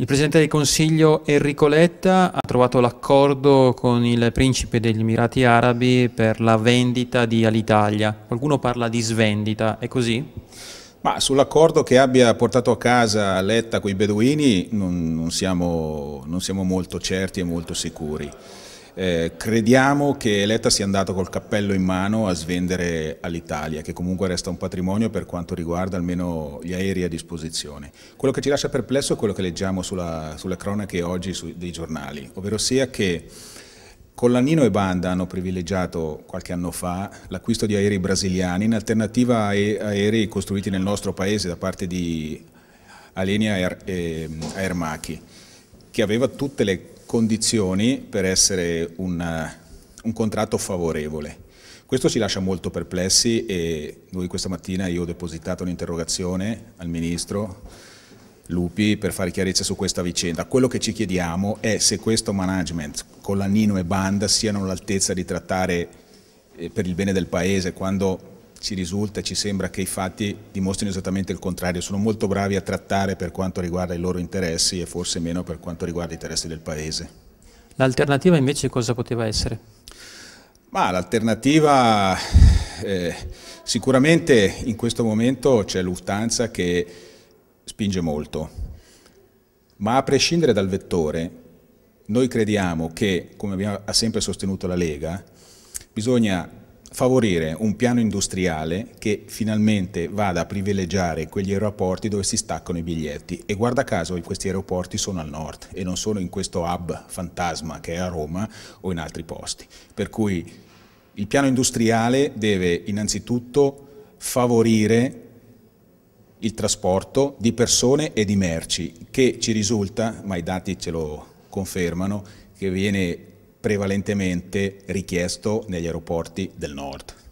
Il Presidente del Consiglio Enrico Letta ha trovato l'accordo con il Principe degli Emirati Arabi per la vendita di Alitalia. Qualcuno parla di svendita, è così? Ma sull'accordo che abbia portato a casa Letta con i beduini non, non, siamo, non siamo molto certi e molto sicuri. Eh, crediamo che Eletta sia andato col cappello in mano a svendere all'Italia, che comunque resta un patrimonio per quanto riguarda almeno gli aerei a disposizione. Quello che ci lascia perplesso è quello che leggiamo sulla, sulle cronache oggi su, dei giornali, ovvero sia che Collanino e Banda hanno privilegiato qualche anno fa l'acquisto di aerei brasiliani in alternativa a aerei costruiti nel nostro paese da parte di Alenia ehm, Aermachi, che aveva tutte le condizioni per essere un, un contratto favorevole. Questo ci lascia molto perplessi e noi questa mattina io ho depositato un'interrogazione al Ministro Lupi per fare chiarezza su questa vicenda. Quello che ci chiediamo è se questo management con la Nino e Banda siano all'altezza di trattare eh, per il bene del Paese quando ci risulta, e ci sembra che i fatti dimostrino esattamente il contrario, sono molto bravi a trattare per quanto riguarda i loro interessi e forse meno per quanto riguarda gli interessi del Paese. L'alternativa invece cosa poteva essere? Ma l'alternativa eh, sicuramente in questo momento c'è Lufthansa che spinge molto, ma a prescindere dal vettore noi crediamo che, come abbiamo, ha sempre sostenuto la Lega, bisogna favorire un piano industriale che finalmente vada a privilegiare quegli aeroporti dove si staccano i biglietti e guarda caso questi aeroporti sono al nord e non sono in questo hub fantasma che è a Roma o in altri posti. Per cui il piano industriale deve innanzitutto favorire il trasporto di persone e di merci che ci risulta, ma i dati ce lo confermano, che viene prevalentemente richiesto negli aeroporti del nord.